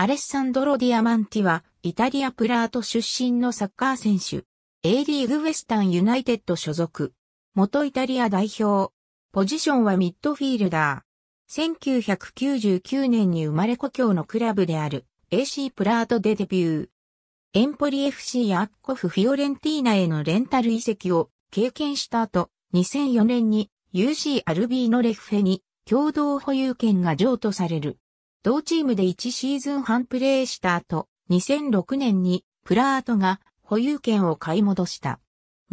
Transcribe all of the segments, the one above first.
アレッサンドロ・ディアマンティは、イタリア・プラート出身のサッカー選手。A リーグウェスタンユナイテッド所属。元イタリア代表。ポジションはミッドフィールダー。1999年に生まれ故郷のクラブである AC プラートでデビュー。エンポリ FC やアッコフ・フィオレンティーナへのレンタル移籍を経験した後、2004年に UC アルビーのレッフェに共同保有権が譲渡される。同チームで1シーズン半プレーした後、2006年にプラートが保有権を買い戻した。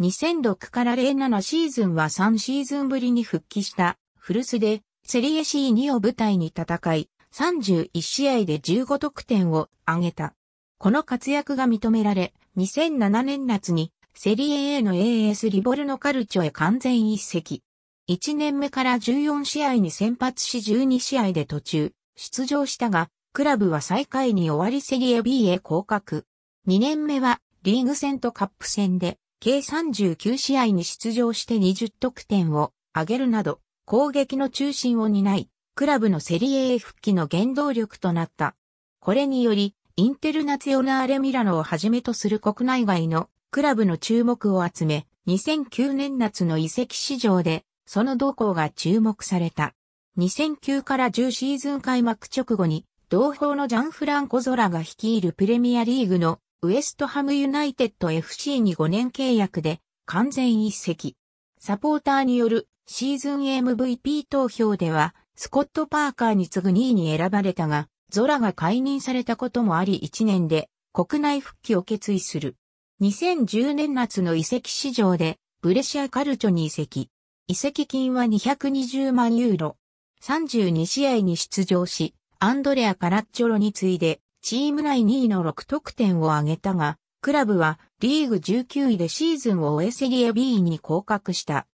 2006から07シーズンは3シーズンぶりに復帰したフルスでセリエ C2 を舞台に戦い、31試合で15得点を挙げた。この活躍が認められ、2007年夏にセリエ A の AS リボルノカルチョへ完全一席。1年目から14試合に先発し12試合で途中、出場したが、クラブは最下位に終わりセリエ B へ降格。2年目はリーグ戦とカップ戦で計39試合に出場して20得点を上げるなど攻撃の中心を担い、クラブのセリエ A 復帰の原動力となった。これにより、インテルナツヨナーレミラノをはじめとする国内外のクラブの注目を集め、2009年夏の移籍市場でその動向が注目された。2009から10シーズン開幕直後に、同胞のジャンフランコ・ゾラが率いるプレミアリーグのウエストハムユナイテッド FC に5年契約で完全一席。サポーターによるシーズン MVP 投票ではスコット・パーカーに次ぐ2位に選ばれたが、ゾラが解任されたこともあり1年で国内復帰を決意する。2010年夏の移籍市場でブレシア・カルチョに移籍。移籍金は220万ユーロ。32試合に出場し、アンドレア・カラッチョロに次いで、チーム内2位の6得点を挙げたが、クラブはリーグ19位でシーズンを終えセリエ B に降格した。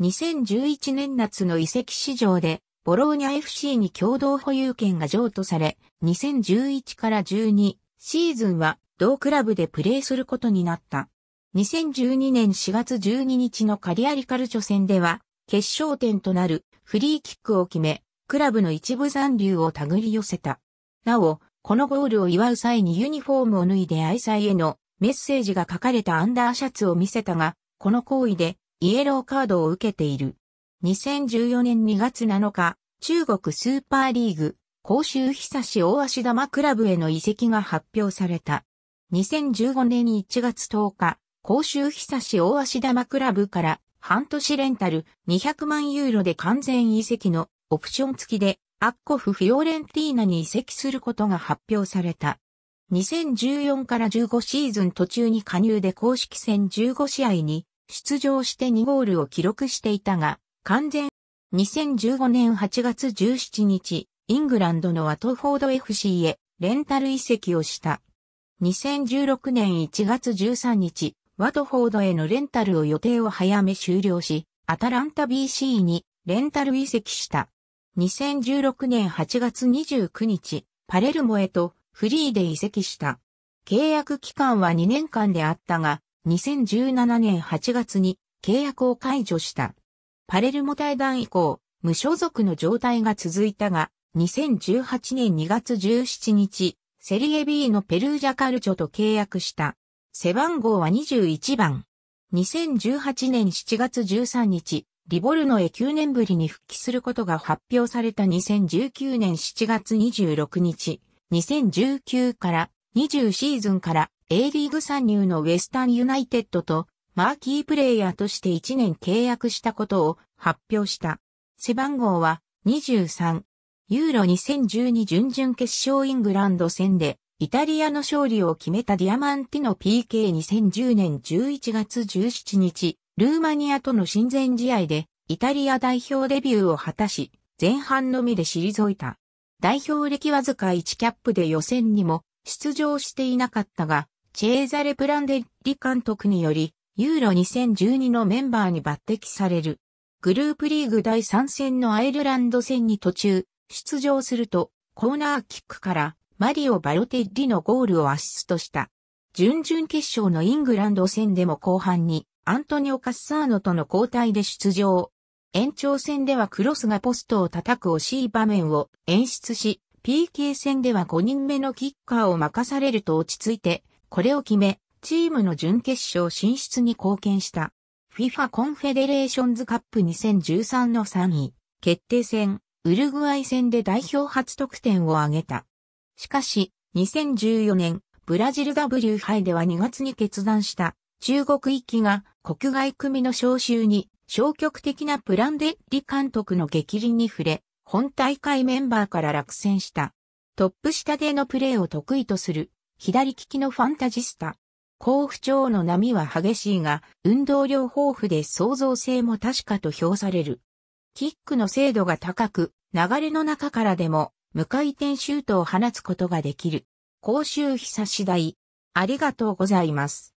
2011年夏の移籍市場で、ボローニャ FC に共同保有権が譲渡され、2011から12シーズンは同クラブでプレーすることになった。2012年4月12日のカリアリカルチョ戦では、決勝点となるフリーキックを決め、クラブの一部残留を手繰り寄せた。なお、このゴールを祝う際にユニフォームを脱いで愛妻へのメッセージが書かれたアンダーシャツを見せたが、この行為でイエローカードを受けている。2014年2月7日、中国スーパーリーグ、甲州久し大足玉クラブへの移籍が発表された。2015年1月10日、甲州久し大足玉クラブから半年レンタル200万ユーロで完全移籍のオプション付きでアッコフ・フィオレンティーナに移籍することが発表された。2014から15シーズン途中に加入で公式戦15試合に出場して2ゴールを記録していたが、完全2015年8月17日、イングランドのワトフォード FC へレンタル移籍をした。2016年1月13日、ワトフォードへのレンタルを予定を早め終了し、アタランタ BC にレンタル移籍した。2016年8月29日、パレルモへとフリーで移籍した。契約期間は2年間であったが、2017年8月に契約を解除した。パレルモ対談以降、無所属の状態が続いたが、2018年2月17日、セリエ B のペルージャカルチョと契約した。背番号は21番。2018年7月13日、リボルノへ9年ぶりに復帰することが発表された2019年7月26日、2019から20シーズンから A リーグ参入のウェスタンユナイテッドとマーキープレイヤーとして1年契約したことを発表した。背番号は23。ユーロ2012準々決勝イングランド戦でイタリアの勝利を決めたディアマンティの PK2010 年11月17日、ルーマニアとの親善試合で、イタリア代表デビューを果たし、前半のみで退いた。代表歴わずか1キャップで予選にも出場していなかったが、チェーザレ・プランデッリ監督により、ユーロ2012のメンバーに抜擢される。グループリーグ第3戦のアイルランド戦に途中、出場すると、コーナーキックから、マリオ・バロテッリのゴールをアシストした。準々決勝のイングランド戦でも後半にアントニオ・カッサーノとの交代で出場。延長戦ではクロスがポストを叩く惜しい場面を演出し、PK 戦では5人目のキッカーを任されると落ち着いて、これを決め、チームの準決勝進出に貢献した。FIFA コンフェデレーションズカップ2013の3位、決定戦、ウルグアイ戦で代表初得点を挙げた。しかし、2014年、ブラジル W 杯では2月に決断した中国行きが国外組の招集に消極的なプランデッリ監督の激凛に触れ、本大会メンバーから落選した。トップ下でのプレーを得意とする左利きのファンタジスタ。甲不調の波は激しいが、運動量豊富で創造性も確かと評される。キックの精度が高く、流れの中からでも無回転シュートを放つことができる。公衆久次第。ありがとうございます。